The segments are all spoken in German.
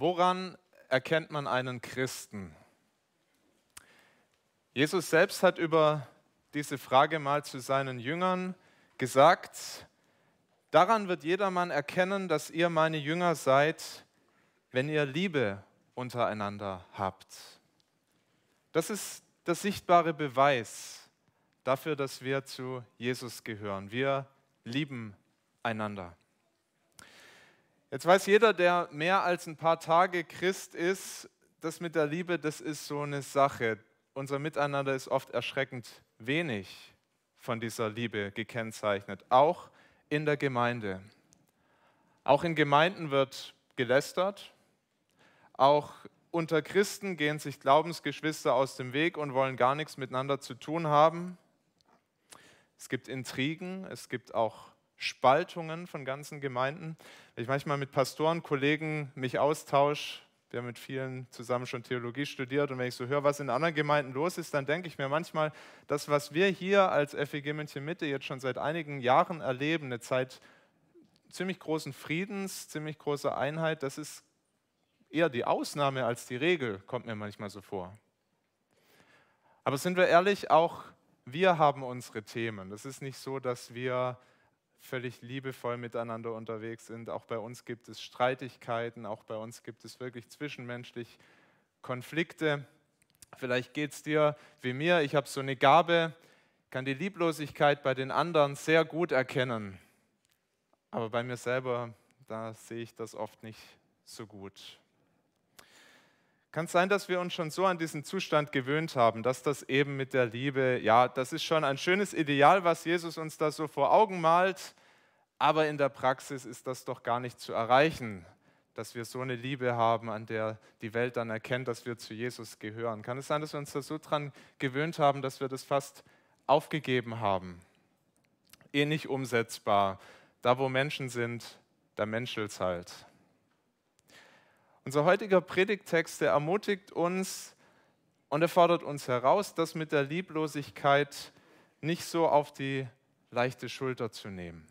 Woran erkennt man einen Christen? Jesus selbst hat über diese Frage mal zu seinen Jüngern gesagt, daran wird jedermann erkennen, dass ihr meine Jünger seid, wenn ihr Liebe untereinander habt. Das ist der sichtbare Beweis dafür, dass wir zu Jesus gehören. Wir lieben einander. Jetzt weiß jeder, der mehr als ein paar Tage Christ ist, das mit der Liebe, das ist so eine Sache. Unser Miteinander ist oft erschreckend wenig von dieser Liebe gekennzeichnet, auch in der Gemeinde. Auch in Gemeinden wird gelästert, auch unter Christen gehen sich Glaubensgeschwister aus dem Weg und wollen gar nichts miteinander zu tun haben. Es gibt Intrigen, es gibt auch Spaltungen von ganzen Gemeinden. Wenn ich manchmal mit Pastoren, Kollegen mich austausche, wir haben mit vielen zusammen schon Theologie studiert und wenn ich so höre, was in anderen Gemeinden los ist, dann denke ich mir manchmal, das, was wir hier als FEG München Mitte jetzt schon seit einigen Jahren erleben, eine Zeit ziemlich großen Friedens, ziemlich großer Einheit, das ist eher die Ausnahme als die Regel, kommt mir manchmal so vor. Aber sind wir ehrlich, auch wir haben unsere Themen. Es ist nicht so, dass wir völlig liebevoll miteinander unterwegs sind. Auch bei uns gibt es Streitigkeiten, auch bei uns gibt es wirklich zwischenmenschlich Konflikte. Vielleicht geht es dir wie mir, ich habe so eine Gabe, kann die Lieblosigkeit bei den anderen sehr gut erkennen. Aber bei mir selber, da sehe ich das oft nicht so gut. Kann es sein, dass wir uns schon so an diesen Zustand gewöhnt haben, dass das eben mit der Liebe, ja, das ist schon ein schönes Ideal, was Jesus uns da so vor Augen malt, aber in der Praxis ist das doch gar nicht zu erreichen, dass wir so eine Liebe haben, an der die Welt dann erkennt, dass wir zu Jesus gehören. Kann es sein, dass wir uns da so dran gewöhnt haben, dass wir das fast aufgegeben haben? Eh nicht umsetzbar. Da, wo Menschen sind, da menschelt es halt. Unser heutiger Predigttext, der ermutigt uns und er fordert uns heraus, das mit der Lieblosigkeit nicht so auf die leichte Schulter zu nehmen.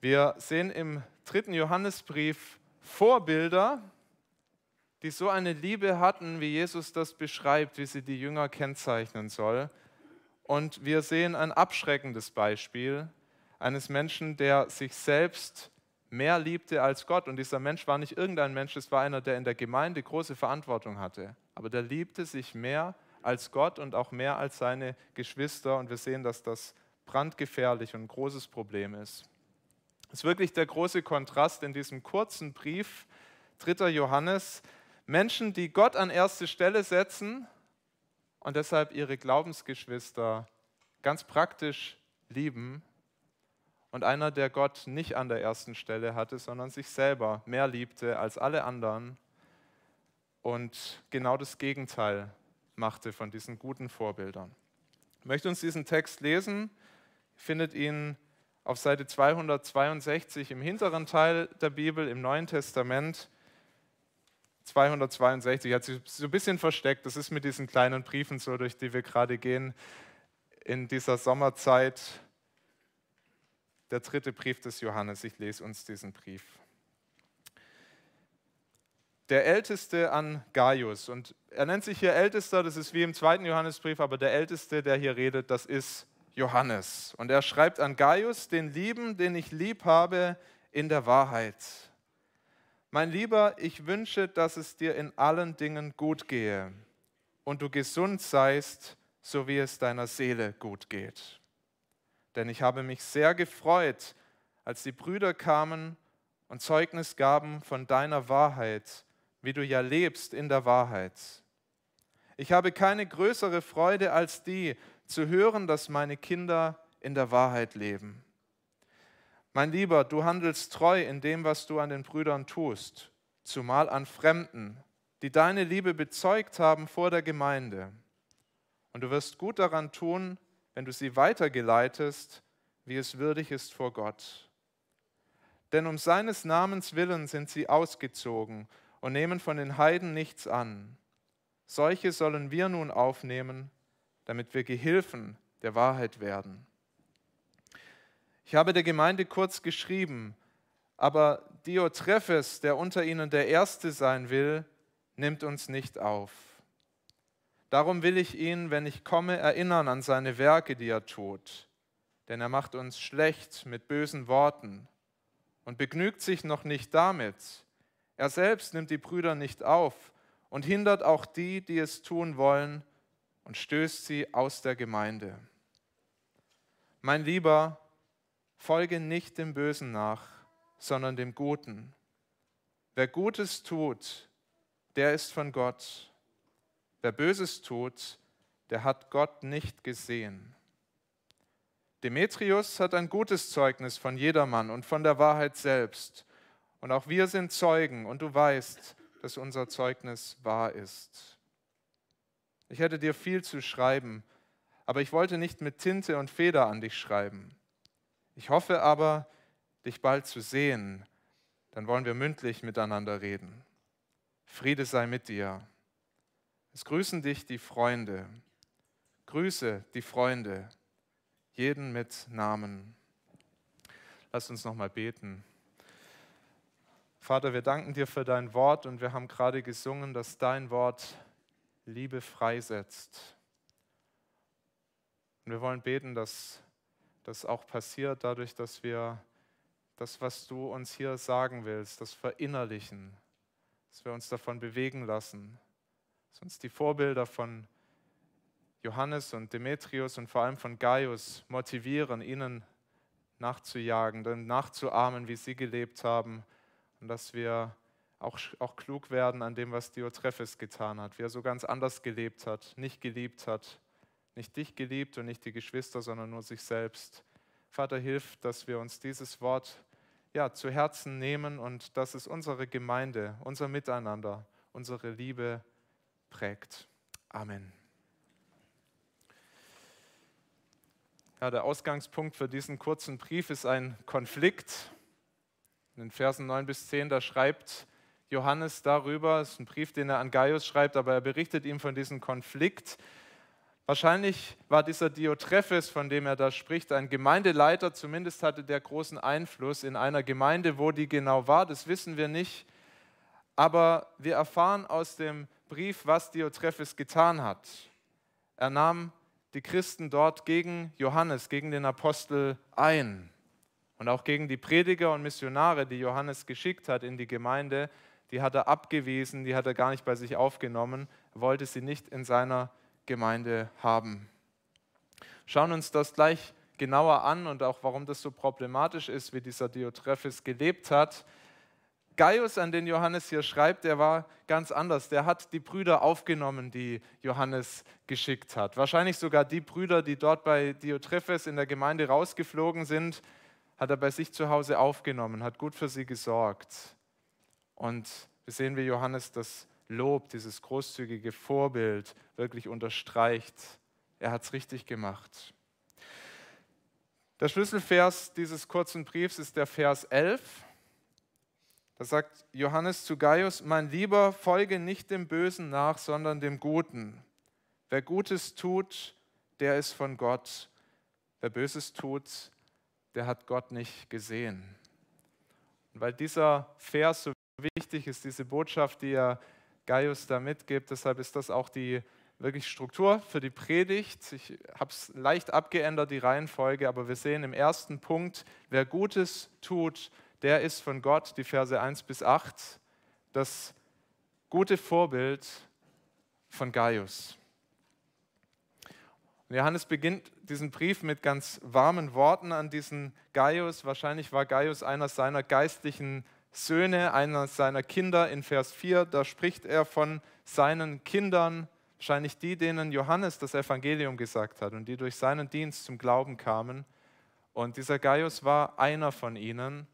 Wir sehen im dritten Johannesbrief Vorbilder, die so eine Liebe hatten, wie Jesus das beschreibt, wie sie die Jünger kennzeichnen soll. Und wir sehen ein abschreckendes Beispiel eines Menschen, der sich selbst mehr liebte als Gott. Und dieser Mensch war nicht irgendein Mensch, es war einer, der in der Gemeinde große Verantwortung hatte. Aber der liebte sich mehr als Gott und auch mehr als seine Geschwister. Und wir sehen, dass das brandgefährlich und ein großes Problem ist. Es ist wirklich der große Kontrast in diesem kurzen Brief 3. Johannes. Menschen, die Gott an erste Stelle setzen und deshalb ihre Glaubensgeschwister ganz praktisch lieben und einer, der Gott nicht an der ersten Stelle hatte, sondern sich selber mehr liebte als alle anderen und genau das Gegenteil machte von diesen guten Vorbildern. Ich möchte uns diesen Text lesen, findet ihn auf Seite 262 im hinteren Teil der Bibel im Neuen Testament. 262 hat sich so ein bisschen versteckt. Das ist mit diesen kleinen Briefen so, durch die wir gerade gehen in dieser Sommerzeit der dritte Brief des Johannes. Ich lese uns diesen Brief. Der Älteste an Gaius. Und er nennt sich hier Ältester, das ist wie im zweiten Johannesbrief, aber der Älteste, der hier redet, das ist Johannes. Und er schreibt an Gaius, den Lieben, den ich lieb habe, in der Wahrheit. Mein Lieber, ich wünsche, dass es dir in allen Dingen gut gehe und du gesund seist, so wie es deiner Seele gut geht denn ich habe mich sehr gefreut, als die Brüder kamen und Zeugnis gaben von deiner Wahrheit, wie du ja lebst in der Wahrheit. Ich habe keine größere Freude als die, zu hören, dass meine Kinder in der Wahrheit leben. Mein Lieber, du handelst treu in dem, was du an den Brüdern tust, zumal an Fremden, die deine Liebe bezeugt haben vor der Gemeinde. Und du wirst gut daran tun, wenn du sie weitergeleitest, wie es würdig ist vor Gott. Denn um seines Namens willen sind sie ausgezogen und nehmen von den Heiden nichts an. Solche sollen wir nun aufnehmen, damit wir Gehilfen der Wahrheit werden. Ich habe der Gemeinde kurz geschrieben, aber Diotrephes, der unter ihnen der Erste sein will, nimmt uns nicht auf. Darum will ich ihn, wenn ich komme, erinnern an seine Werke, die er tut. Denn er macht uns schlecht mit bösen Worten und begnügt sich noch nicht damit. Er selbst nimmt die Brüder nicht auf und hindert auch die, die es tun wollen, und stößt sie aus der Gemeinde. Mein Lieber, folge nicht dem Bösen nach, sondern dem Guten. Wer Gutes tut, der ist von Gott Wer Böses tut, der hat Gott nicht gesehen. Demetrius hat ein gutes Zeugnis von jedermann und von der Wahrheit selbst. Und auch wir sind Zeugen und du weißt, dass unser Zeugnis wahr ist. Ich hätte dir viel zu schreiben, aber ich wollte nicht mit Tinte und Feder an dich schreiben. Ich hoffe aber, dich bald zu sehen, dann wollen wir mündlich miteinander reden. Friede sei mit dir. Es grüßen dich die Freunde. Grüße die Freunde, jeden mit Namen. Lass uns nochmal beten. Vater, wir danken dir für dein Wort und wir haben gerade gesungen, dass dein Wort Liebe freisetzt. Und wir wollen beten, dass das auch passiert, dadurch, dass wir das, was du uns hier sagen willst, das verinnerlichen, dass wir uns davon bewegen lassen, dass uns die Vorbilder von Johannes und Demetrius und vor allem von Gaius motivieren, ihnen nachzujagen, dann nachzuahmen, wie sie gelebt haben und dass wir auch, auch klug werden an dem, was Diotrephes getan hat, wie er so ganz anders gelebt hat, nicht geliebt hat, nicht dich geliebt und nicht die Geschwister, sondern nur sich selbst. Vater, hilf, dass wir uns dieses Wort ja, zu Herzen nehmen und dass es unsere Gemeinde, unser Miteinander, unsere Liebe prägt. Amen. Ja, der Ausgangspunkt für diesen kurzen Brief ist ein Konflikt. In den Versen 9 bis 10, da schreibt Johannes darüber, es ist ein Brief, den er an Gaius schreibt, aber er berichtet ihm von diesem Konflikt. Wahrscheinlich war dieser Diotrephes, von dem er da spricht, ein Gemeindeleiter, zumindest hatte der großen Einfluss in einer Gemeinde, wo die genau war, das wissen wir nicht. Aber wir erfahren aus dem Brief, was Diotrephes getan hat. Er nahm die Christen dort gegen Johannes, gegen den Apostel ein und auch gegen die Prediger und Missionare, die Johannes geschickt hat in die Gemeinde, die hat er abgewiesen, die hat er gar nicht bei sich aufgenommen, wollte sie nicht in seiner Gemeinde haben. Schauen uns das gleich genauer an und auch warum das so problematisch ist, wie dieser Diotrephes gelebt hat. Gaius, an den Johannes hier schreibt, der war ganz anders. Der hat die Brüder aufgenommen, die Johannes geschickt hat. Wahrscheinlich sogar die Brüder, die dort bei Diotrephes in der Gemeinde rausgeflogen sind, hat er bei sich zu Hause aufgenommen, hat gut für sie gesorgt. Und wir sehen, wie Johannes das Lob, dieses großzügige Vorbild wirklich unterstreicht. Er hat es richtig gemacht. Der Schlüsselvers dieses kurzen Briefs ist der Vers 11. Da sagt Johannes zu Gaius, mein Lieber, folge nicht dem Bösen nach, sondern dem Guten. Wer Gutes tut, der ist von Gott. Wer Böses tut, der hat Gott nicht gesehen. Und weil dieser Vers so wichtig ist, diese Botschaft, die er Gaius da mitgibt, deshalb ist das auch die wirklich Struktur für die Predigt. Ich habe es leicht abgeändert, die Reihenfolge, aber wir sehen im ersten Punkt, wer Gutes tut, der ist von Gott, die Verse 1 bis 8, das gute Vorbild von Gaius. Und Johannes beginnt diesen Brief mit ganz warmen Worten an diesen Gaius. Wahrscheinlich war Gaius einer seiner geistlichen Söhne, einer seiner Kinder. In Vers 4, da spricht er von seinen Kindern, wahrscheinlich die, denen Johannes das Evangelium gesagt hat und die durch seinen Dienst zum Glauben kamen. Und dieser Gaius war einer von ihnen.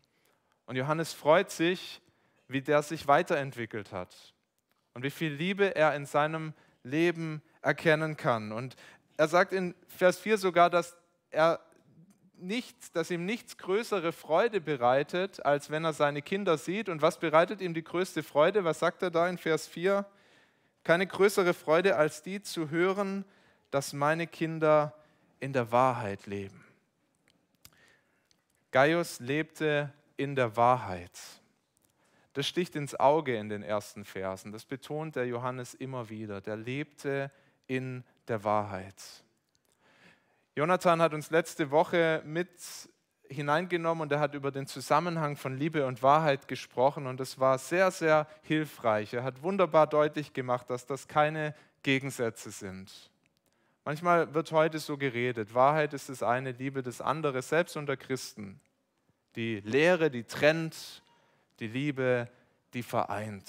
Und Johannes freut sich, wie der sich weiterentwickelt hat und wie viel Liebe er in seinem Leben erkennen kann. Und er sagt in Vers 4 sogar, dass er nichts, dass ihm nichts größere Freude bereitet, als wenn er seine Kinder sieht. Und was bereitet ihm die größte Freude? Was sagt er da in Vers 4? Keine größere Freude als die zu hören, dass meine Kinder in der Wahrheit leben. Gaius lebte in der Wahrheit. Das sticht ins Auge in den ersten Versen. Das betont der Johannes immer wieder. Der lebte in der Wahrheit. Jonathan hat uns letzte Woche mit hineingenommen und er hat über den Zusammenhang von Liebe und Wahrheit gesprochen und es war sehr, sehr hilfreich. Er hat wunderbar deutlich gemacht, dass das keine Gegensätze sind. Manchmal wird heute so geredet, Wahrheit ist das eine, Liebe das andere, selbst unter Christen die Lehre, die trennt, die Liebe, die vereint.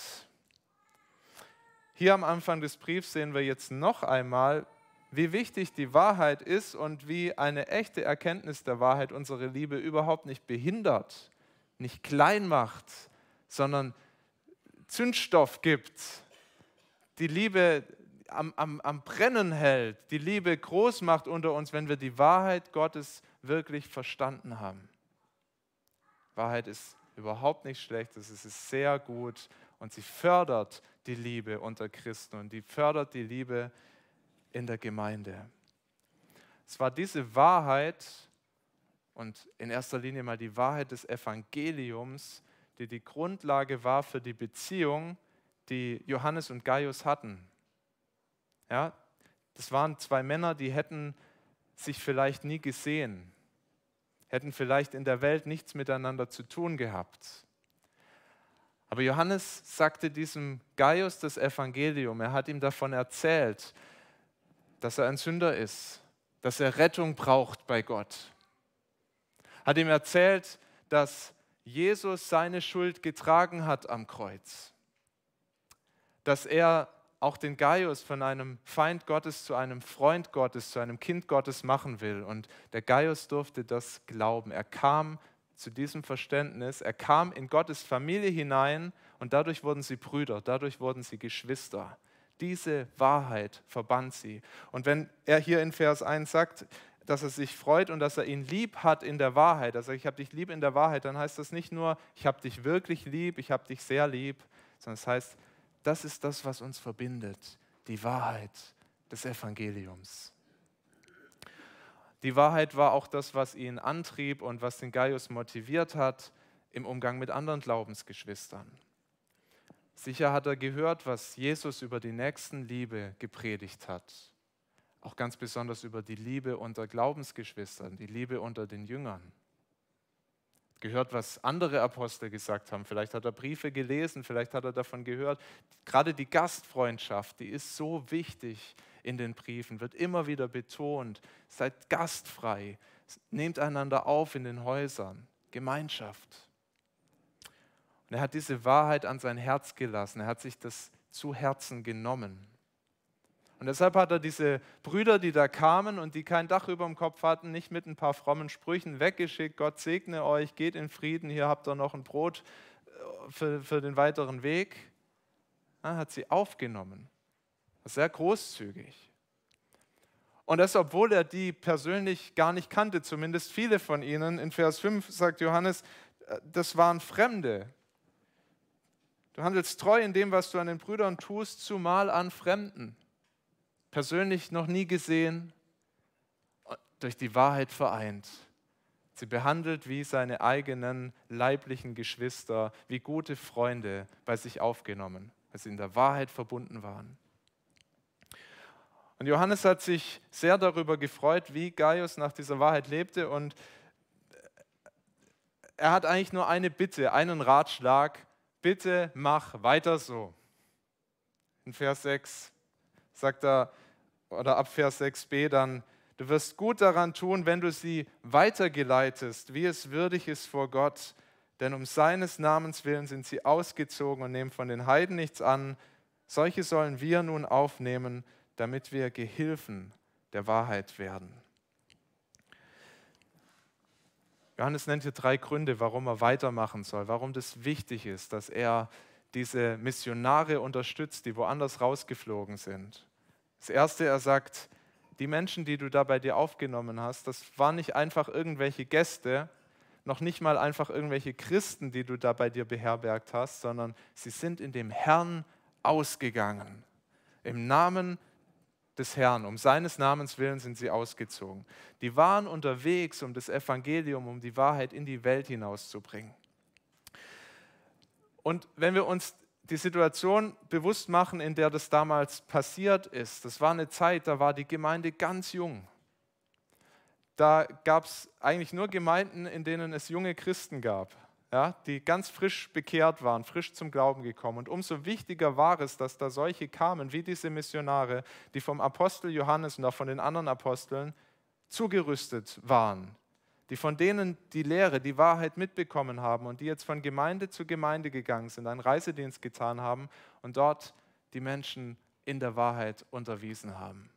Hier am Anfang des Briefs sehen wir jetzt noch einmal, wie wichtig die Wahrheit ist und wie eine echte Erkenntnis der Wahrheit unsere Liebe überhaupt nicht behindert, nicht klein macht, sondern Zündstoff gibt, die Liebe am, am, am Brennen hält, die Liebe groß macht unter uns, wenn wir die Wahrheit Gottes wirklich verstanden haben. Wahrheit ist überhaupt nicht schlecht, es ist sehr gut und sie fördert die Liebe unter Christen und die fördert die Liebe in der Gemeinde. Es war diese Wahrheit und in erster Linie mal die Wahrheit des Evangeliums, die die Grundlage war für die Beziehung, die Johannes und Gaius hatten. Ja, das waren zwei Männer, die hätten sich vielleicht nie gesehen hätten vielleicht in der Welt nichts miteinander zu tun gehabt. Aber Johannes sagte diesem Gaius das Evangelium, er hat ihm davon erzählt, dass er ein Sünder ist, dass er Rettung braucht bei Gott. Hat ihm erzählt, dass Jesus seine Schuld getragen hat am Kreuz, dass er auch den Gaius von einem Feind Gottes zu einem Freund Gottes, zu einem Kind Gottes machen will. Und der Gaius durfte das glauben. Er kam zu diesem Verständnis, er kam in Gottes Familie hinein und dadurch wurden sie Brüder, dadurch wurden sie Geschwister. Diese Wahrheit verband sie. Und wenn er hier in Vers 1 sagt, dass er sich freut und dass er ihn lieb hat in der Wahrheit, dass also er sagt, ich habe dich lieb in der Wahrheit, dann heißt das nicht nur, ich habe dich wirklich lieb, ich habe dich sehr lieb, sondern es das heißt, das ist das, was uns verbindet, die Wahrheit des Evangeliums. Die Wahrheit war auch das, was ihn antrieb und was den Gaius motiviert hat im Umgang mit anderen Glaubensgeschwistern. Sicher hat er gehört, was Jesus über die Nächstenliebe gepredigt hat. Auch ganz besonders über die Liebe unter Glaubensgeschwistern, die Liebe unter den Jüngern gehört, was andere Apostel gesagt haben. Vielleicht hat er Briefe gelesen, vielleicht hat er davon gehört. Gerade die Gastfreundschaft, die ist so wichtig in den Briefen, wird immer wieder betont. Seid gastfrei, nehmt einander auf in den Häusern, Gemeinschaft. Und er hat diese Wahrheit an sein Herz gelassen, er hat sich das zu Herzen genommen. Und deshalb hat er diese Brüder, die da kamen und die kein Dach über dem Kopf hatten, nicht mit ein paar frommen Sprüchen weggeschickt. Gott segne euch, geht in Frieden, hier habt ihr noch ein Brot äh, für, für den weiteren Weg. Er hat sie aufgenommen. Sehr großzügig. Und das, obwohl er die persönlich gar nicht kannte, zumindest viele von ihnen. In Vers 5 sagt Johannes, äh, das waren Fremde. Du handelst treu in dem, was du an den Brüdern tust, zumal an Fremden persönlich noch nie gesehen, durch die Wahrheit vereint. Sie behandelt wie seine eigenen leiblichen Geschwister, wie gute Freunde bei sich aufgenommen, weil sie in der Wahrheit verbunden waren. Und Johannes hat sich sehr darüber gefreut, wie Gaius nach dieser Wahrheit lebte. Und er hat eigentlich nur eine Bitte, einen Ratschlag. Bitte mach weiter so. In Vers 6 sagt er, oder ab Vers 6b dann, du wirst gut daran tun, wenn du sie weitergeleitest, wie es würdig ist vor Gott, denn um seines Namens willen sind sie ausgezogen und nehmen von den Heiden nichts an. Solche sollen wir nun aufnehmen, damit wir Gehilfen der Wahrheit werden. Johannes nennt hier drei Gründe, warum er weitermachen soll, warum das wichtig ist, dass er diese Missionare unterstützt, die woanders rausgeflogen sind. Das Erste, er sagt, die Menschen, die du da bei dir aufgenommen hast, das waren nicht einfach irgendwelche Gäste, noch nicht mal einfach irgendwelche Christen, die du da bei dir beherbergt hast, sondern sie sind in dem Herrn ausgegangen. Im Namen des Herrn, um seines Namens willen sind sie ausgezogen. Die waren unterwegs, um das Evangelium, um die Wahrheit in die Welt hinauszubringen. Und wenn wir uns die Situation bewusst machen, in der das damals passiert ist. Das war eine Zeit, da war die Gemeinde ganz jung. Da gab es eigentlich nur Gemeinden, in denen es junge Christen gab, ja, die ganz frisch bekehrt waren, frisch zum Glauben gekommen. Und umso wichtiger war es, dass da solche kamen, wie diese Missionare, die vom Apostel Johannes und auch von den anderen Aposteln zugerüstet waren, die von denen die Lehre, die Wahrheit mitbekommen haben und die jetzt von Gemeinde zu Gemeinde gegangen sind, einen Reisedienst getan haben und dort die Menschen in der Wahrheit unterwiesen haben.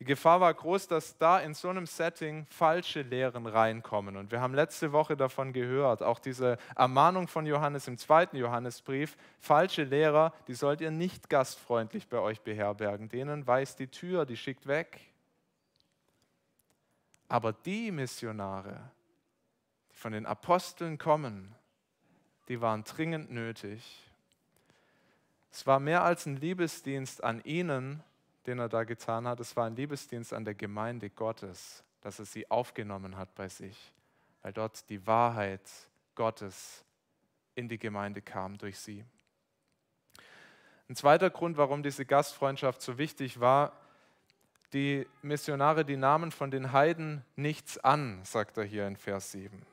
Die Gefahr war groß, dass da in so einem Setting falsche Lehren reinkommen. Und wir haben letzte Woche davon gehört, auch diese Ermahnung von Johannes im zweiten Johannesbrief, falsche Lehrer, die sollt ihr nicht gastfreundlich bei euch beherbergen. Denen weist die Tür, die schickt weg. Aber die Missionare, die von den Aposteln kommen, die waren dringend nötig. Es war mehr als ein Liebesdienst an ihnen, den er da getan hat. Es war ein Liebesdienst an der Gemeinde Gottes, dass er sie aufgenommen hat bei sich, weil dort die Wahrheit Gottes in die Gemeinde kam durch sie. Ein zweiter Grund, warum diese Gastfreundschaft so wichtig war, die Missionare die Namen von den Heiden nichts an, sagt er hier in Vers 7.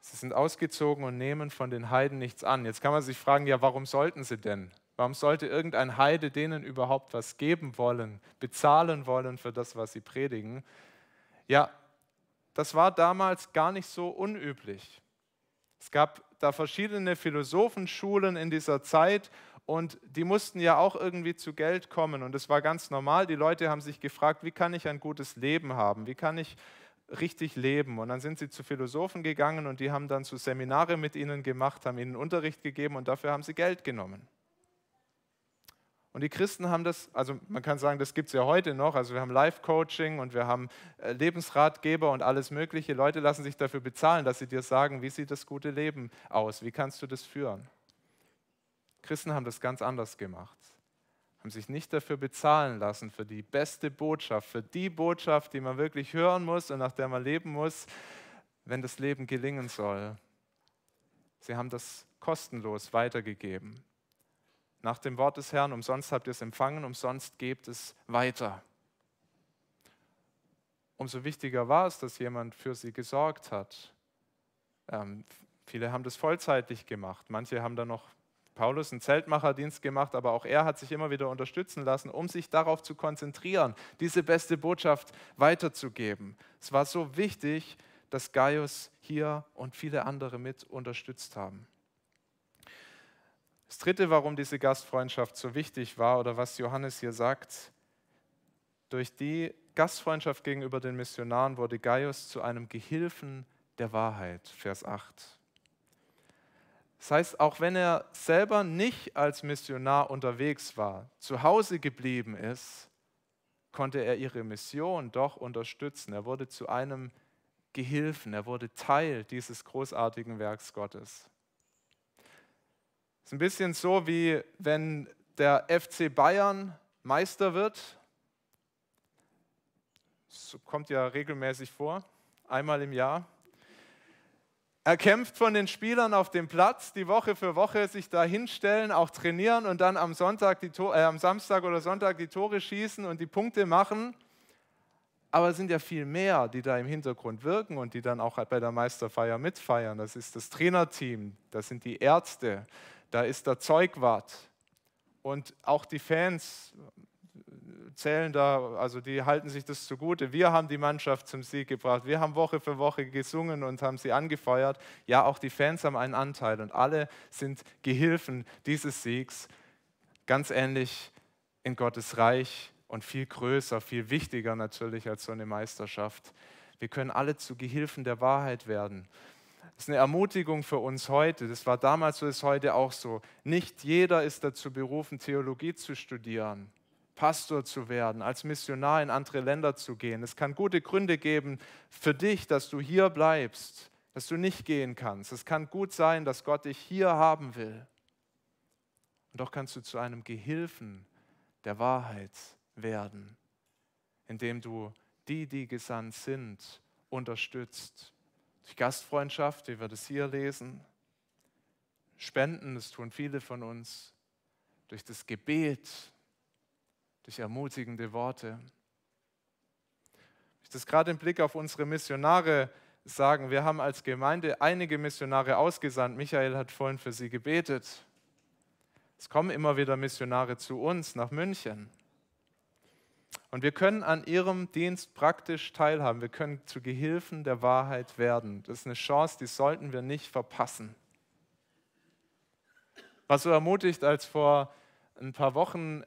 Sie sind ausgezogen und nehmen von den Heiden nichts an. Jetzt kann man sich fragen, ja, warum sollten sie denn? Warum sollte irgendein Heide denen überhaupt was geben wollen, bezahlen wollen für das, was sie predigen? Ja, das war damals gar nicht so unüblich. Es gab da verschiedene Philosophenschulen in dieser Zeit und die mussten ja auch irgendwie zu Geld kommen. Und es war ganz normal. Die Leute haben sich gefragt, wie kann ich ein gutes Leben haben? Wie kann ich richtig leben? Und dann sind sie zu Philosophen gegangen und die haben dann zu so Seminare mit ihnen gemacht, haben ihnen Unterricht gegeben und dafür haben sie Geld genommen. Und die Christen haben das, also man kann sagen, das gibt es ja heute noch. Also wir haben Life-Coaching und wir haben äh, Lebensratgeber und alles Mögliche. Leute lassen sich dafür bezahlen, dass sie dir sagen, wie sieht das gute Leben aus? Wie kannst du das führen? Christen haben das ganz anders gemacht. Haben sich nicht dafür bezahlen lassen, für die beste Botschaft, für die Botschaft, die man wirklich hören muss und nach der man leben muss, wenn das Leben gelingen soll. Sie haben das kostenlos weitergegeben. Nach dem Wort des Herrn, umsonst habt ihr es empfangen, umsonst gebt es weiter. Umso wichtiger war es, dass jemand für sie gesorgt hat. Ähm, viele haben das vollzeitig gemacht, manche haben da noch Paulus einen Zeltmacherdienst gemacht, aber auch er hat sich immer wieder unterstützen lassen, um sich darauf zu konzentrieren, diese beste Botschaft weiterzugeben. Es war so wichtig, dass Gaius hier und viele andere mit unterstützt haben. Das Dritte, warum diese Gastfreundschaft so wichtig war oder was Johannes hier sagt, durch die Gastfreundschaft gegenüber den Missionaren wurde Gaius zu einem Gehilfen der Wahrheit, Vers 8. Das heißt, auch wenn er selber nicht als Missionar unterwegs war, zu Hause geblieben ist, konnte er ihre Mission doch unterstützen. Er wurde zu einem Gehilfen, er wurde Teil dieses großartigen Werks Gottes. Es ist ein bisschen so, wie wenn der FC Bayern Meister wird. Das kommt ja regelmäßig vor, einmal im Jahr erkämpft von den Spielern auf dem Platz, die Woche für Woche sich da hinstellen, auch trainieren und dann am, Sonntag die, äh, am Samstag oder Sonntag die Tore schießen und die Punkte machen. Aber es sind ja viel mehr, die da im Hintergrund wirken und die dann auch bei der Meisterfeier mitfeiern. Das ist das Trainerteam, das sind die Ärzte, da ist der Zeugwart und auch die Fans zählen da, also die halten sich das zugute. Wir haben die Mannschaft zum Sieg gebracht. Wir haben Woche für Woche gesungen und haben sie angefeuert. Ja, auch die Fans haben einen Anteil und alle sind Gehilfen dieses Siegs. Ganz ähnlich in Gottes Reich und viel größer, viel wichtiger natürlich als so eine Meisterschaft. Wir können alle zu Gehilfen der Wahrheit werden. Das ist eine Ermutigung für uns heute. Das war damals so, ist heute auch so. Nicht jeder ist dazu berufen, Theologie zu studieren. Pastor zu werden, als Missionar in andere Länder zu gehen. Es kann gute Gründe geben für dich, dass du hier bleibst, dass du nicht gehen kannst. Es kann gut sein, dass Gott dich hier haben will. Und doch kannst du zu einem Gehilfen der Wahrheit werden, indem du die, die gesandt sind, unterstützt. Durch Gastfreundschaft, wie wir das hier lesen. Spenden, das tun viele von uns. Durch das Gebet, durch ermutigende Worte. Ich das gerade im Blick auf unsere Missionare sagen, wir haben als Gemeinde einige Missionare ausgesandt. Michael hat vorhin für sie gebetet. Es kommen immer wieder Missionare zu uns nach München. Und wir können an ihrem Dienst praktisch teilhaben. Wir können zu Gehilfen der Wahrheit werden. Das ist eine Chance, die sollten wir nicht verpassen. Was so ermutigt, als vor ein paar Wochen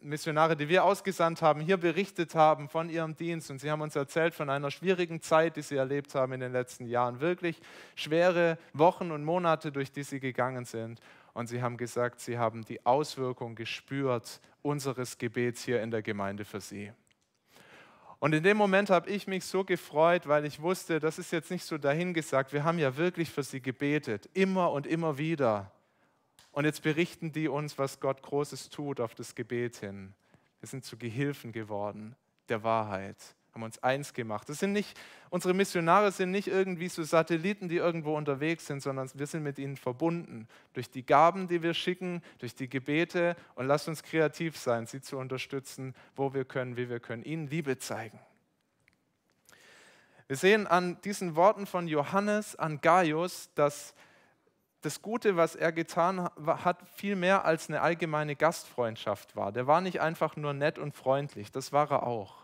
Missionare, die wir ausgesandt haben, hier berichtet haben von ihrem Dienst. Und sie haben uns erzählt von einer schwierigen Zeit, die sie erlebt haben in den letzten Jahren. Wirklich schwere Wochen und Monate, durch die sie gegangen sind. Und sie haben gesagt, sie haben die Auswirkung gespürt unseres Gebets hier in der Gemeinde für sie. Und in dem Moment habe ich mich so gefreut, weil ich wusste, das ist jetzt nicht so dahingesagt. Wir haben ja wirklich für sie gebetet, immer und immer wieder. Und jetzt berichten die uns, was Gott Großes tut auf das Gebet hin. Wir sind zu Gehilfen geworden der Wahrheit, haben uns eins gemacht. Das sind nicht, unsere Missionare sind nicht irgendwie so Satelliten, die irgendwo unterwegs sind, sondern wir sind mit ihnen verbunden. Durch die Gaben, die wir schicken, durch die Gebete und lasst uns kreativ sein, sie zu unterstützen, wo wir können, wie wir können, ihnen Liebe zeigen. Wir sehen an diesen Worten von Johannes an Gaius, dass das Gute, was er getan hat, viel mehr als eine allgemeine Gastfreundschaft war. Der war nicht einfach nur nett und freundlich, das war er auch.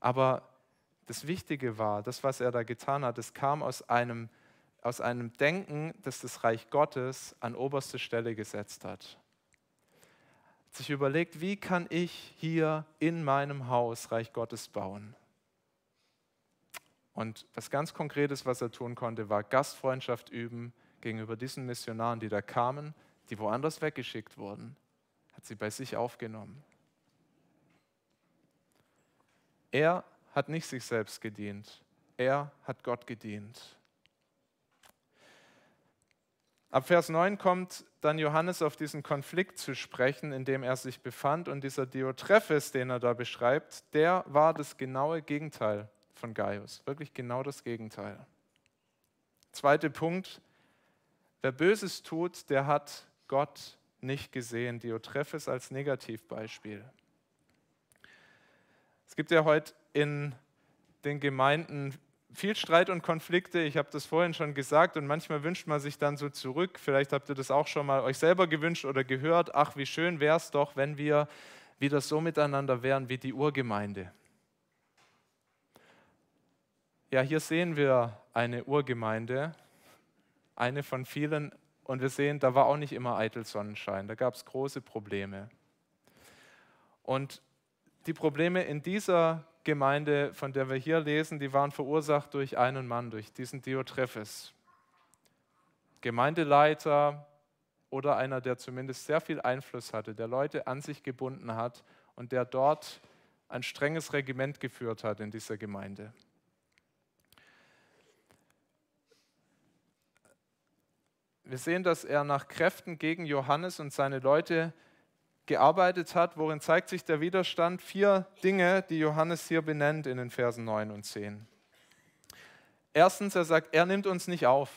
Aber das Wichtige war, das, was er da getan hat, das kam aus einem, aus einem Denken, das das Reich Gottes an oberste Stelle gesetzt hat. Hat sich überlegt, wie kann ich hier in meinem Haus Reich Gottes bauen? Und was ganz Konkretes, was er tun konnte, war Gastfreundschaft üben gegenüber diesen Missionaren, die da kamen, die woanders weggeschickt wurden, hat sie bei sich aufgenommen. Er hat nicht sich selbst gedient, er hat Gott gedient. Ab Vers 9 kommt dann Johannes auf diesen Konflikt zu sprechen, in dem er sich befand. Und dieser Diotrephes, den er da beschreibt, der war das genaue Gegenteil von Gaius. Wirklich genau das Gegenteil. Zweiter Punkt, Wer Böses tut, der hat Gott nicht gesehen. Diotrephes als Negativbeispiel. Es gibt ja heute in den Gemeinden viel Streit und Konflikte. Ich habe das vorhin schon gesagt und manchmal wünscht man sich dann so zurück. Vielleicht habt ihr das auch schon mal euch selber gewünscht oder gehört. Ach, wie schön wäre es doch, wenn wir wieder so miteinander wären wie die Urgemeinde. Ja, hier sehen wir eine Urgemeinde, eine von vielen. Und wir sehen, da war auch nicht immer eitel Sonnenschein. Da gab es große Probleme. Und die Probleme in dieser Gemeinde, von der wir hier lesen, die waren verursacht durch einen Mann, durch diesen Diotrephes. Gemeindeleiter oder einer, der zumindest sehr viel Einfluss hatte, der Leute an sich gebunden hat und der dort ein strenges Regiment geführt hat in dieser Gemeinde. wir sehen, dass er nach Kräften gegen Johannes und seine Leute gearbeitet hat. Worin zeigt sich der Widerstand? Vier Dinge, die Johannes hier benennt in den Versen 9 und 10. Erstens, er sagt, er nimmt uns nicht auf.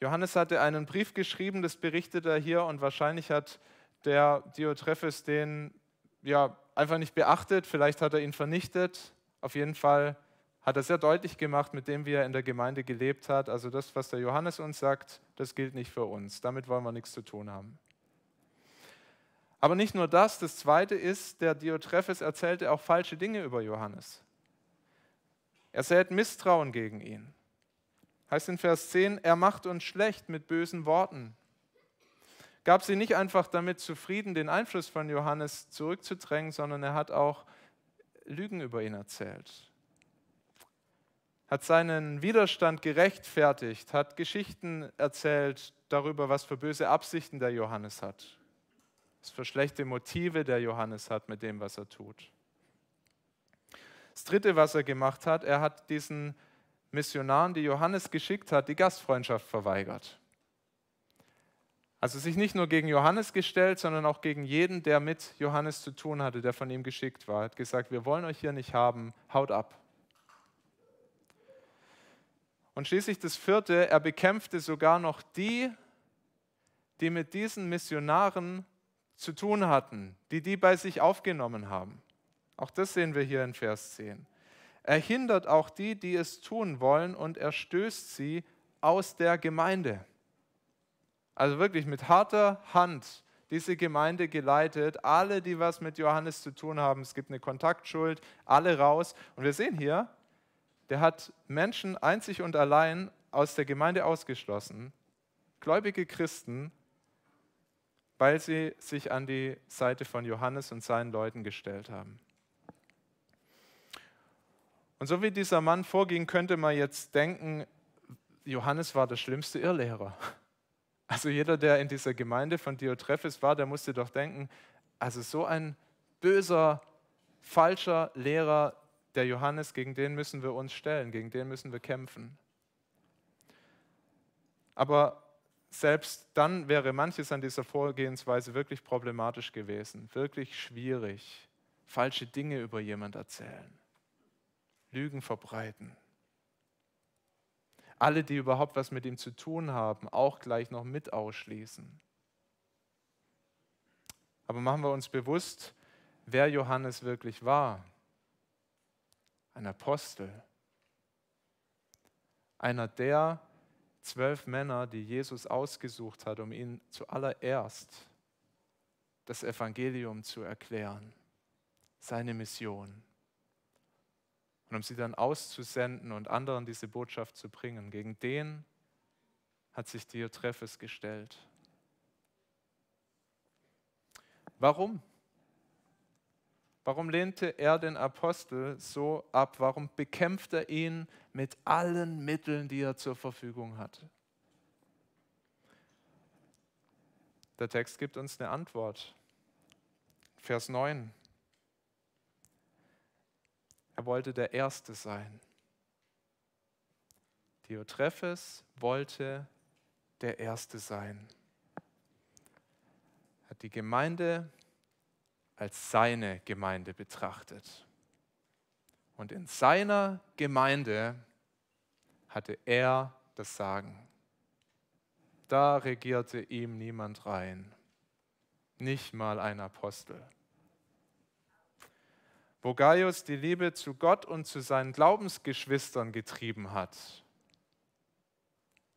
Johannes hatte einen Brief geschrieben, das berichtet er hier und wahrscheinlich hat der Diotrephes den ja einfach nicht beachtet, vielleicht hat er ihn vernichtet. Auf jeden Fall hat er sehr deutlich gemacht mit dem, wie er in der Gemeinde gelebt hat. Also das, was der Johannes uns sagt, das gilt nicht für uns. Damit wollen wir nichts zu tun haben. Aber nicht nur das, das Zweite ist, der Diotrephes erzählte auch falsche Dinge über Johannes. Er sät Misstrauen gegen ihn. Heißt in Vers 10, er macht uns schlecht mit bösen Worten. Gab sie nicht einfach damit zufrieden, den Einfluss von Johannes zurückzudrängen, sondern er hat auch Lügen über ihn erzählt hat seinen Widerstand gerechtfertigt, hat Geschichten erzählt darüber, was für böse Absichten der Johannes hat, was für schlechte Motive der Johannes hat mit dem, was er tut. Das Dritte, was er gemacht hat, er hat diesen Missionaren, die Johannes geschickt hat, die Gastfreundschaft verweigert. Also sich nicht nur gegen Johannes gestellt, sondern auch gegen jeden, der mit Johannes zu tun hatte, der von ihm geschickt war. Er hat gesagt, wir wollen euch hier nicht haben, haut ab. Und schließlich das vierte, er bekämpfte sogar noch die, die mit diesen Missionaren zu tun hatten, die die bei sich aufgenommen haben. Auch das sehen wir hier in Vers 10. Er hindert auch die, die es tun wollen, und er stößt sie aus der Gemeinde. Also wirklich mit harter Hand diese Gemeinde geleitet. Alle, die was mit Johannes zu tun haben, es gibt eine Kontaktschuld, alle raus. Und wir sehen hier, der hat Menschen einzig und allein aus der Gemeinde ausgeschlossen, gläubige Christen, weil sie sich an die Seite von Johannes und seinen Leuten gestellt haben. Und so wie dieser Mann vorging, könnte man jetzt denken, Johannes war der schlimmste Irrlehrer. Also jeder, der in dieser Gemeinde von Diotrephes war, der musste doch denken, also so ein böser, falscher Lehrer, der Johannes, gegen den müssen wir uns stellen, gegen den müssen wir kämpfen. Aber selbst dann wäre manches an dieser Vorgehensweise wirklich problematisch gewesen, wirklich schwierig. Falsche Dinge über jemand erzählen, Lügen verbreiten. Alle, die überhaupt was mit ihm zu tun haben, auch gleich noch mit ausschließen. Aber machen wir uns bewusst, wer Johannes wirklich war ein Apostel, einer der zwölf Männer, die Jesus ausgesucht hat, um ihnen zuallererst das Evangelium zu erklären, seine Mission. Und um sie dann auszusenden und anderen diese Botschaft zu bringen, gegen den hat sich Diotrephes gestellt. Warum? Warum lehnte er den Apostel so ab? Warum bekämpft er ihn mit allen Mitteln, die er zur Verfügung hatte? Der Text gibt uns eine Antwort. Vers 9. Er wollte der Erste sein. Diotrephes wollte der Erste sein. hat die Gemeinde als seine Gemeinde betrachtet. Und in seiner Gemeinde hatte er das Sagen. Da regierte ihm niemand rein, nicht mal ein Apostel. Wo Gaius die Liebe zu Gott und zu seinen Glaubensgeschwistern getrieben hat,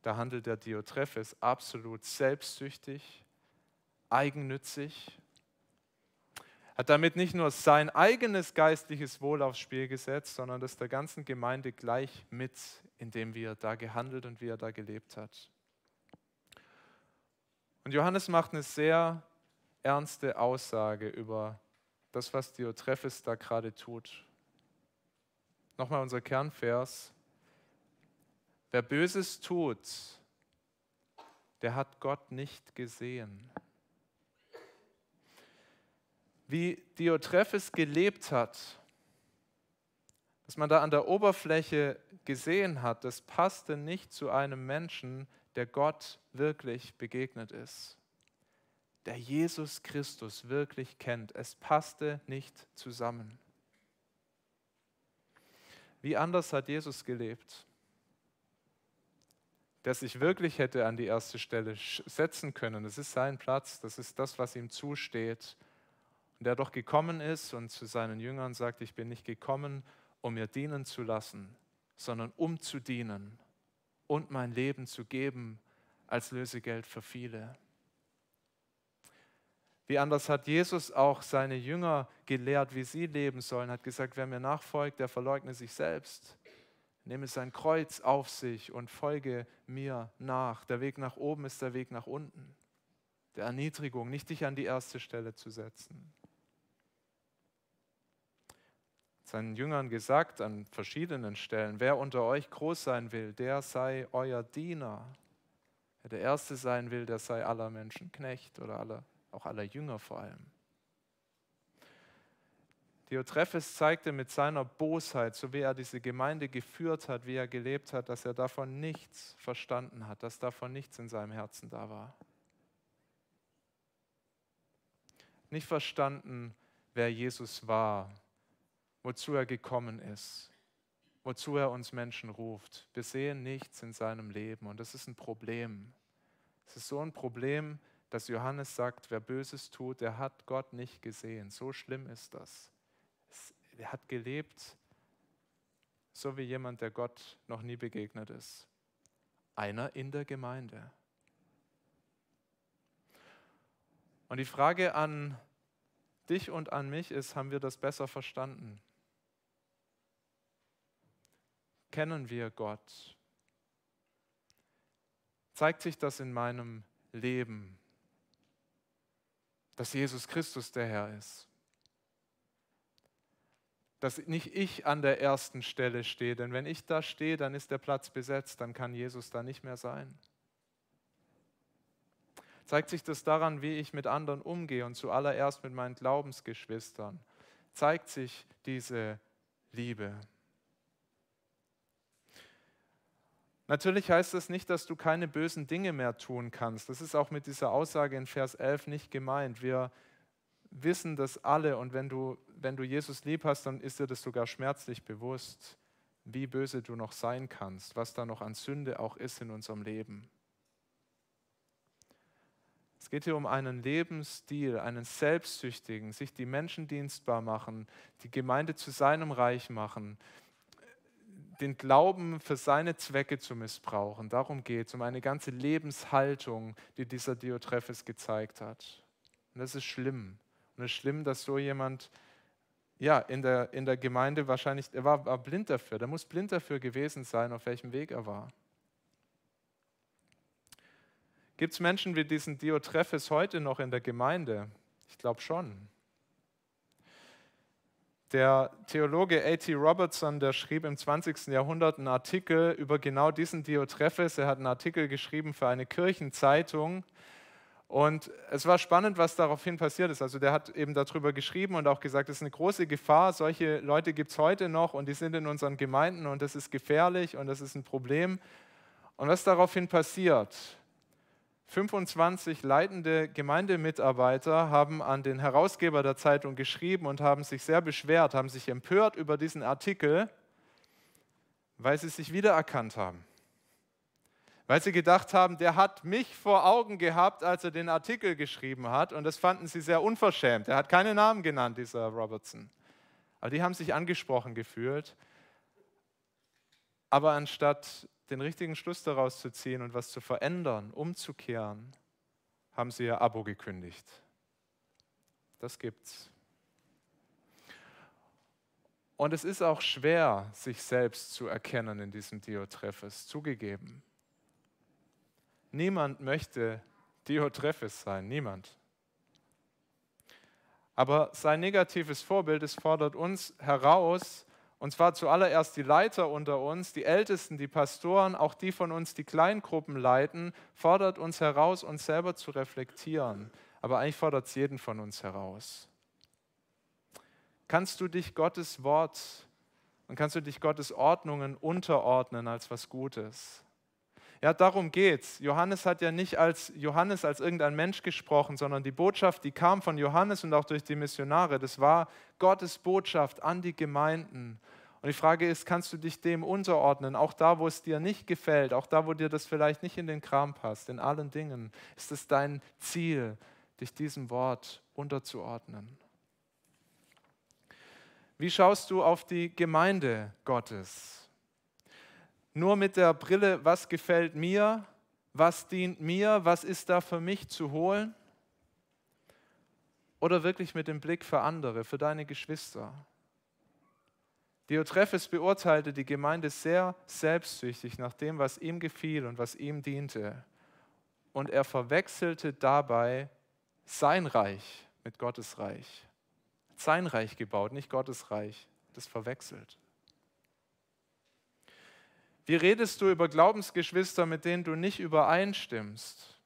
da handelt der Diotrephes absolut selbstsüchtig, eigennützig hat damit nicht nur sein eigenes geistliches Wohl aufs Spiel gesetzt, sondern das der ganzen Gemeinde gleich mit, indem wir da gehandelt und wie er da gelebt hat. Und Johannes macht eine sehr ernste Aussage über das, was Diotrephes da gerade tut. Nochmal unser Kernvers. Wer Böses tut, der hat Gott nicht gesehen wie Diotrephes gelebt hat, was man da an der Oberfläche gesehen hat, das passte nicht zu einem Menschen, der Gott wirklich begegnet ist, der Jesus Christus wirklich kennt. Es passte nicht zusammen. Wie anders hat Jesus gelebt, der sich wirklich hätte an die erste Stelle setzen können. Das ist sein Platz, das ist das, was ihm zusteht der doch gekommen ist und zu seinen Jüngern sagt, ich bin nicht gekommen, um mir dienen zu lassen, sondern um zu dienen und mein Leben zu geben als Lösegeld für viele. Wie anders hat Jesus auch seine Jünger gelehrt, wie sie leben sollen, hat gesagt, wer mir nachfolgt, der verleugne sich selbst, nehme sein Kreuz auf sich und folge mir nach. Der Weg nach oben ist der Weg nach unten, der Erniedrigung, nicht dich an die erste Stelle zu setzen seinen Jüngern gesagt an verschiedenen Stellen, wer unter euch groß sein will, der sei euer Diener. Wer der Erste sein will, der sei aller Menschen Knecht oder aller, auch aller Jünger vor allem. Diotrephes zeigte mit seiner Bosheit, so wie er diese Gemeinde geführt hat, wie er gelebt hat, dass er davon nichts verstanden hat, dass davon nichts in seinem Herzen da war. Nicht verstanden, wer Jesus war, wozu er gekommen ist, wozu er uns Menschen ruft. Wir sehen nichts in seinem Leben und das ist ein Problem. Es ist so ein Problem, dass Johannes sagt, wer Böses tut, der hat Gott nicht gesehen. So schlimm ist das. er hat gelebt, so wie jemand, der Gott noch nie begegnet ist. Einer in der Gemeinde. Und die Frage an dich und an mich ist, haben wir das besser verstanden? kennen wir Gott? Zeigt sich das in meinem Leben, dass Jesus Christus der Herr ist? Dass nicht ich an der ersten Stelle stehe, denn wenn ich da stehe, dann ist der Platz besetzt, dann kann Jesus da nicht mehr sein. Zeigt sich das daran, wie ich mit anderen umgehe und zuallererst mit meinen Glaubensgeschwistern? Zeigt sich diese Liebe? Natürlich heißt das nicht, dass du keine bösen Dinge mehr tun kannst. Das ist auch mit dieser Aussage in Vers 11 nicht gemeint. Wir wissen das alle und wenn du, wenn du Jesus lieb hast, dann ist dir das sogar schmerzlich bewusst, wie böse du noch sein kannst, was da noch an Sünde auch ist in unserem Leben. Es geht hier um einen Lebensstil, einen selbstsüchtigen, sich die Menschen dienstbar machen, die Gemeinde zu seinem Reich machen, den Glauben für seine Zwecke zu missbrauchen. Darum geht es, um eine ganze Lebenshaltung, die dieser Diotrephes gezeigt hat. Und das ist schlimm. Und es ist schlimm, dass so jemand ja, in, der, in der Gemeinde wahrscheinlich, er war, war blind dafür, der muss blind dafür gewesen sein, auf welchem Weg er war. Gibt es Menschen wie diesen Diotrephes heute noch in der Gemeinde? Ich glaube schon. Der Theologe A.T. Robertson, der schrieb im 20. Jahrhundert einen Artikel über genau diesen Diotrephes. Er hat einen Artikel geschrieben für eine Kirchenzeitung. Und es war spannend, was daraufhin passiert ist. Also der hat eben darüber geschrieben und auch gesagt, es ist eine große Gefahr. Solche Leute gibt es heute noch und die sind in unseren Gemeinden und das ist gefährlich und das ist ein Problem. Und was daraufhin passiert? 25 leitende Gemeindemitarbeiter haben an den Herausgeber der Zeitung geschrieben und haben sich sehr beschwert, haben sich empört über diesen Artikel, weil sie sich wiedererkannt haben. Weil sie gedacht haben, der hat mich vor Augen gehabt, als er den Artikel geschrieben hat. Und das fanden sie sehr unverschämt. Er hat keine Namen genannt, dieser Robertson. Aber die haben sich angesprochen gefühlt. Aber anstatt den richtigen Schluss daraus zu ziehen und was zu verändern, umzukehren, haben sie ihr Abo gekündigt. Das gibt's. Und es ist auch schwer, sich selbst zu erkennen in diesem Diotrephes, zugegeben. Niemand möchte Diotrephes sein, niemand. Aber sein negatives Vorbild, es fordert uns heraus, und zwar zuallererst die Leiter unter uns, die Ältesten, die Pastoren, auch die von uns, die Kleingruppen leiten, fordert uns heraus, uns selber zu reflektieren. Aber eigentlich fordert es jeden von uns heraus. Kannst du dich Gottes Wort und kannst du dich Gottes Ordnungen unterordnen als was Gutes? Ja, darum geht's. Johannes hat ja nicht als Johannes als irgendein Mensch gesprochen, sondern die Botschaft, die kam von Johannes und auch durch die Missionare, das war Gottes Botschaft an die Gemeinden. Und die Frage ist, kannst du dich dem unterordnen, auch da, wo es dir nicht gefällt, auch da, wo dir das vielleicht nicht in den Kram passt, in allen Dingen, ist es dein Ziel, dich diesem Wort unterzuordnen. Wie schaust du auf die Gemeinde Gottes? nur mit der Brille, was gefällt mir, was dient mir, was ist da für mich zu holen? Oder wirklich mit dem Blick für andere, für deine Geschwister? Diotrephes beurteilte die Gemeinde sehr selbstsüchtig nach dem, was ihm gefiel und was ihm diente. Und er verwechselte dabei sein Reich mit Gottes Reich. Sein Reich gebaut, nicht Gottes Reich. Das verwechselt. Wie redest du über Glaubensgeschwister, mit denen du nicht übereinstimmst?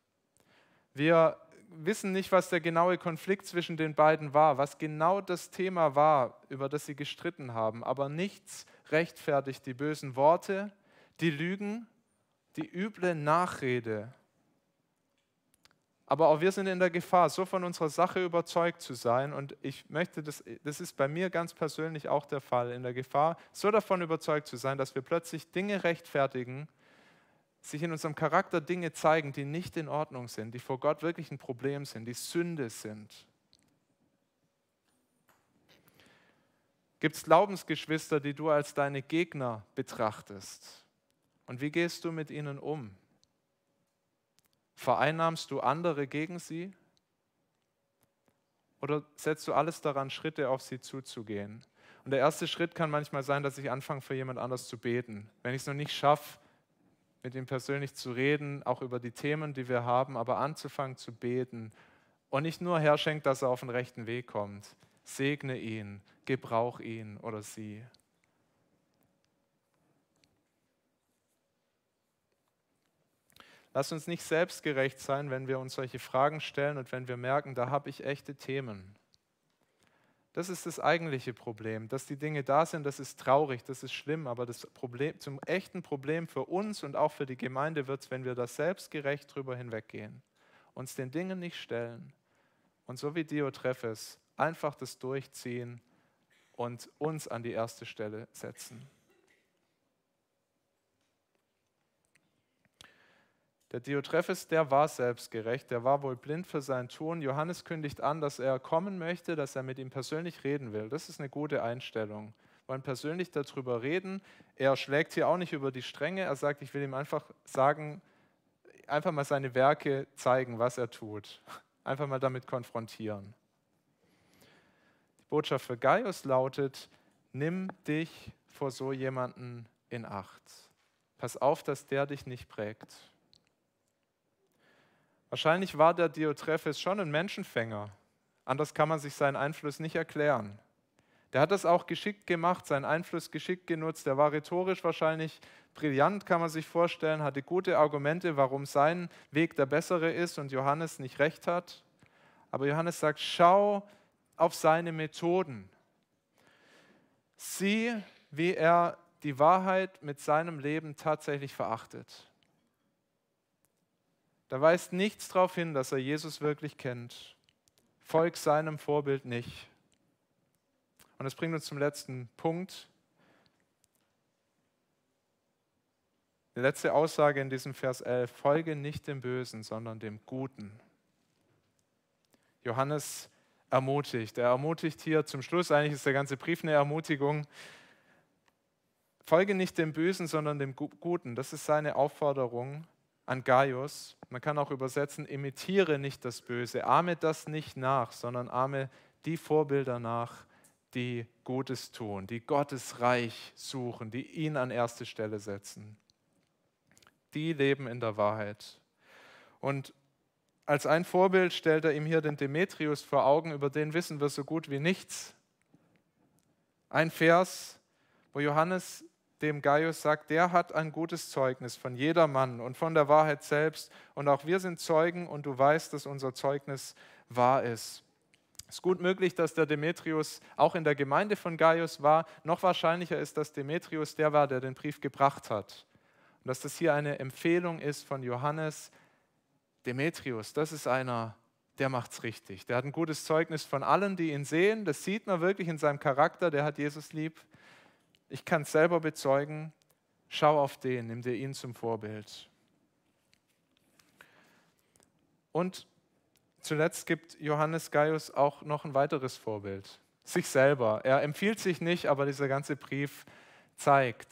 Wir wissen nicht, was der genaue Konflikt zwischen den beiden war, was genau das Thema war, über das sie gestritten haben. Aber nichts rechtfertigt die bösen Worte, die Lügen, die üble Nachrede aber auch wir sind in der Gefahr, so von unserer Sache überzeugt zu sein. Und ich möchte, das, das ist bei mir ganz persönlich auch der Fall, in der Gefahr, so davon überzeugt zu sein, dass wir plötzlich Dinge rechtfertigen, sich in unserem Charakter Dinge zeigen, die nicht in Ordnung sind, die vor Gott wirklich ein Problem sind, die Sünde sind. Gibt es Glaubensgeschwister, die du als deine Gegner betrachtest? Und wie gehst du mit ihnen um? Vereinnahmst du andere gegen sie? Oder setzt du alles daran, Schritte auf sie zuzugehen? Und der erste Schritt kann manchmal sein, dass ich anfange, für jemand anders zu beten. Wenn ich es noch nicht schaffe, mit ihm persönlich zu reden, auch über die Themen, die wir haben, aber anzufangen zu beten und nicht nur herschenkt, dass er auf den rechten Weg kommt. Segne ihn, gebrauch ihn oder sie. Lass uns nicht selbstgerecht sein, wenn wir uns solche Fragen stellen und wenn wir merken, da habe ich echte Themen. Das ist das eigentliche Problem. Dass die Dinge da sind, das ist traurig, das ist schlimm, aber das Problem, zum echten Problem für uns und auch für die Gemeinde wird es, wenn wir da selbstgerecht drüber hinweggehen, uns den Dingen nicht stellen und so wie Diotrephes einfach das durchziehen und uns an die erste Stelle setzen. Der Diotrephes, der war selbstgerecht, der war wohl blind für sein Tun. Johannes kündigt an, dass er kommen möchte, dass er mit ihm persönlich reden will. Das ist eine gute Einstellung. Wir wollen persönlich darüber reden. Er schlägt hier auch nicht über die Stränge. Er sagt, ich will ihm einfach sagen, einfach mal seine Werke zeigen, was er tut. Einfach mal damit konfrontieren. Die Botschaft für Gaius lautet, nimm dich vor so jemanden in Acht. Pass auf, dass der dich nicht prägt. Wahrscheinlich war der Diotrephes schon ein Menschenfänger. Anders kann man sich seinen Einfluss nicht erklären. Der hat das auch geschickt gemacht, seinen Einfluss geschickt genutzt. Der war rhetorisch wahrscheinlich brillant, kann man sich vorstellen, hatte gute Argumente, warum sein Weg der bessere ist und Johannes nicht recht hat. Aber Johannes sagt, schau auf seine Methoden. Sieh, wie er die Wahrheit mit seinem Leben tatsächlich verachtet. Da weist nichts darauf hin, dass er Jesus wirklich kennt. Folg seinem Vorbild nicht. Und das bringt uns zum letzten Punkt. Die letzte Aussage in diesem Vers 11, folge nicht dem Bösen, sondern dem Guten. Johannes ermutigt. Er ermutigt hier zum Schluss, eigentlich ist der ganze Brief eine Ermutigung. Folge nicht dem Bösen, sondern dem Guten. Das ist seine Aufforderung an Gaius. Man kann auch übersetzen, imitiere nicht das Böse, ahme das nicht nach, sondern ahme die Vorbilder nach, die Gutes tun, die Gottes Reich suchen, die ihn an erste Stelle setzen. Die leben in der Wahrheit. Und als ein Vorbild stellt er ihm hier den Demetrius vor Augen, über den wissen wir so gut wie nichts. Ein Vers, wo Johannes dem Gaius sagt, der hat ein gutes Zeugnis von jedermann und von der Wahrheit selbst. Und auch wir sind Zeugen und du weißt, dass unser Zeugnis wahr ist. Es ist gut möglich, dass der Demetrius auch in der Gemeinde von Gaius war. Noch wahrscheinlicher ist, dass Demetrius der war, der den Brief gebracht hat. Und dass das hier eine Empfehlung ist von Johannes. Demetrius, das ist einer, der macht's richtig. Der hat ein gutes Zeugnis von allen, die ihn sehen. Das sieht man wirklich in seinem Charakter. Der hat Jesus lieb. Ich kann es selber bezeugen. Schau auf den, nimm dir ihn zum Vorbild. Und zuletzt gibt Johannes Gaius auch noch ein weiteres Vorbild, sich selber. Er empfiehlt sich nicht, aber dieser ganze Brief zeigt,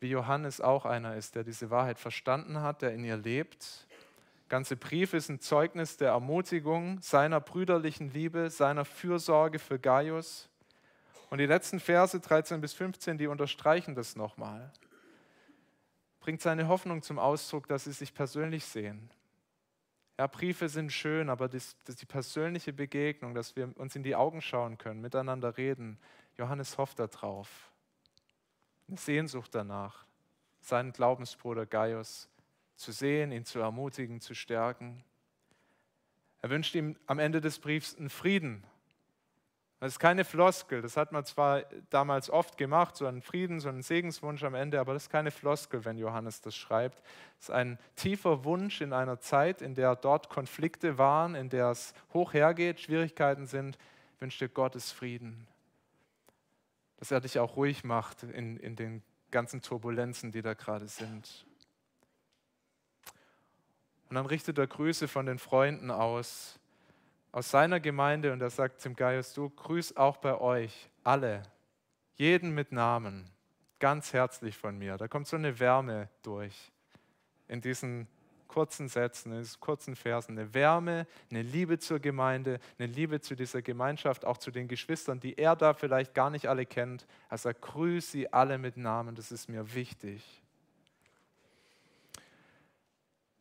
wie Johannes auch einer ist, der diese Wahrheit verstanden hat, der in ihr lebt. Der ganze Brief ist ein Zeugnis der Ermutigung, seiner brüderlichen Liebe, seiner Fürsorge für Gaius. Und die letzten Verse 13 bis 15, die unterstreichen das nochmal. Bringt seine Hoffnung zum Ausdruck, dass sie sich persönlich sehen. Ja, Briefe sind schön, aber das, das die persönliche Begegnung, dass wir uns in die Augen schauen können, miteinander reden, Johannes hofft darauf. Eine Sehnsucht danach, seinen Glaubensbruder Gaius zu sehen, ihn zu ermutigen, zu stärken. Er wünscht ihm am Ende des Briefs einen Frieden, das ist keine Floskel. Das hat man zwar damals oft gemacht, so einen Frieden, so einen Segenswunsch am Ende, aber das ist keine Floskel, wenn Johannes das schreibt. Es ist ein tiefer Wunsch in einer Zeit, in der dort Konflikte waren, in der es hoch hergeht, Schwierigkeiten sind, wünscht dir Gottes Frieden. Dass er dich auch ruhig macht in, in den ganzen Turbulenzen, die da gerade sind. Und dann richtet er Grüße von den Freunden aus aus seiner Gemeinde und er sagt zum Gaius, du grüß auch bei euch alle, jeden mit Namen, ganz herzlich von mir. Da kommt so eine Wärme durch in diesen kurzen Sätzen, in diesen kurzen Versen. Eine Wärme, eine Liebe zur Gemeinde, eine Liebe zu dieser Gemeinschaft, auch zu den Geschwistern, die er da vielleicht gar nicht alle kennt. Er sagt, grüß sie alle mit Namen, das ist mir wichtig.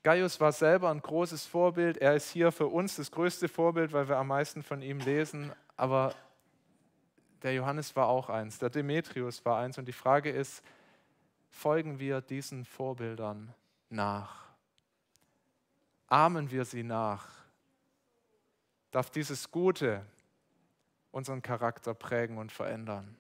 Gaius war selber ein großes Vorbild. Er ist hier für uns das größte Vorbild, weil wir am meisten von ihm lesen. Aber der Johannes war auch eins, der Demetrius war eins. Und die Frage ist, folgen wir diesen Vorbildern nach? Ahmen wir sie nach? Darf dieses Gute unseren Charakter prägen und verändern?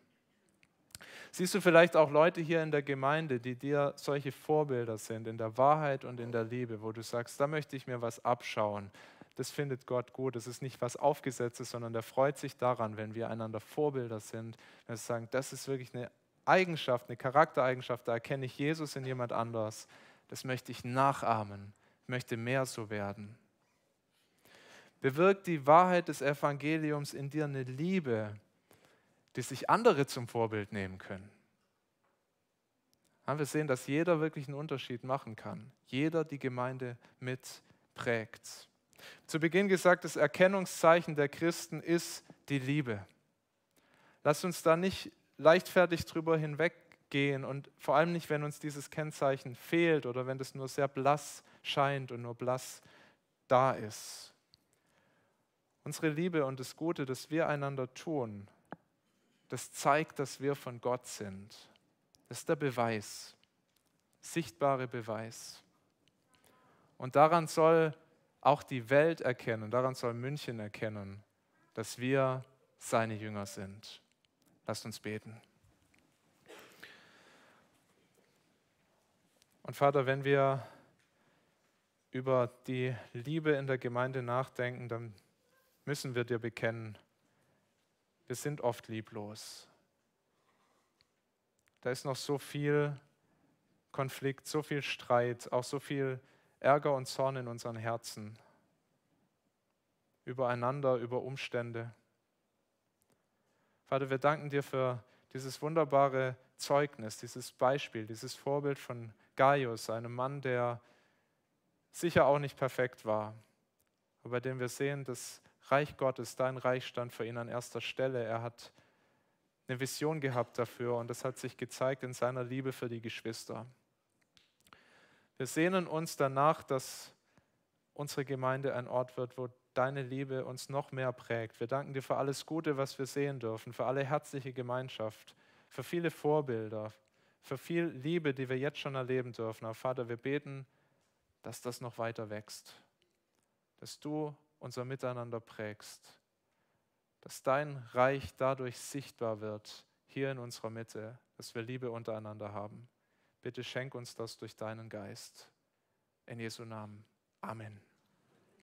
Siehst du vielleicht auch Leute hier in der Gemeinde, die dir solche Vorbilder sind, in der Wahrheit und in der Liebe, wo du sagst, da möchte ich mir was abschauen. Das findet Gott gut. Das ist nicht was Aufgesetztes, sondern der freut sich daran, wenn wir einander Vorbilder sind. Wenn wir sagen, das ist wirklich eine Eigenschaft, eine Charaktereigenschaft, da erkenne ich Jesus in jemand anders. Das möchte ich nachahmen. Ich möchte mehr so werden. Bewirkt die Wahrheit des Evangeliums in dir eine Liebe, die sich andere zum Vorbild nehmen können. Wir sehen, dass jeder wirklich einen Unterschied machen kann. Jeder die Gemeinde mit prägt. Zu Beginn gesagt, das Erkennungszeichen der Christen ist die Liebe. Lasst uns da nicht leichtfertig drüber hinweggehen und vor allem nicht, wenn uns dieses Kennzeichen fehlt oder wenn das nur sehr blass scheint und nur blass da ist. Unsere Liebe und das Gute, das wir einander tun, das zeigt, dass wir von Gott sind. Das ist der Beweis, sichtbare Beweis. Und daran soll auch die Welt erkennen, daran soll München erkennen, dass wir seine Jünger sind. Lasst uns beten. Und Vater, wenn wir über die Liebe in der Gemeinde nachdenken, dann müssen wir dir bekennen, wir sind oft lieblos. Da ist noch so viel Konflikt, so viel Streit, auch so viel Ärger und Zorn in unseren Herzen. Übereinander, über Umstände. Vater, wir danken dir für dieses wunderbare Zeugnis, dieses Beispiel, dieses Vorbild von Gaius, einem Mann, der sicher auch nicht perfekt war, aber bei dem wir sehen, dass Reich Gottes, dein Reich stand für ihn an erster Stelle. Er hat eine Vision gehabt dafür und das hat sich gezeigt in seiner Liebe für die Geschwister. Wir sehnen uns danach, dass unsere Gemeinde ein Ort wird, wo deine Liebe uns noch mehr prägt. Wir danken dir für alles Gute, was wir sehen dürfen, für alle herzliche Gemeinschaft, für viele Vorbilder, für viel Liebe, die wir jetzt schon erleben dürfen. Aber Vater, wir beten, dass das noch weiter wächst, dass du unser Miteinander prägst, dass dein Reich dadurch sichtbar wird hier in unserer Mitte, dass wir Liebe untereinander haben. Bitte schenk uns das durch deinen Geist. In Jesu Namen. Amen.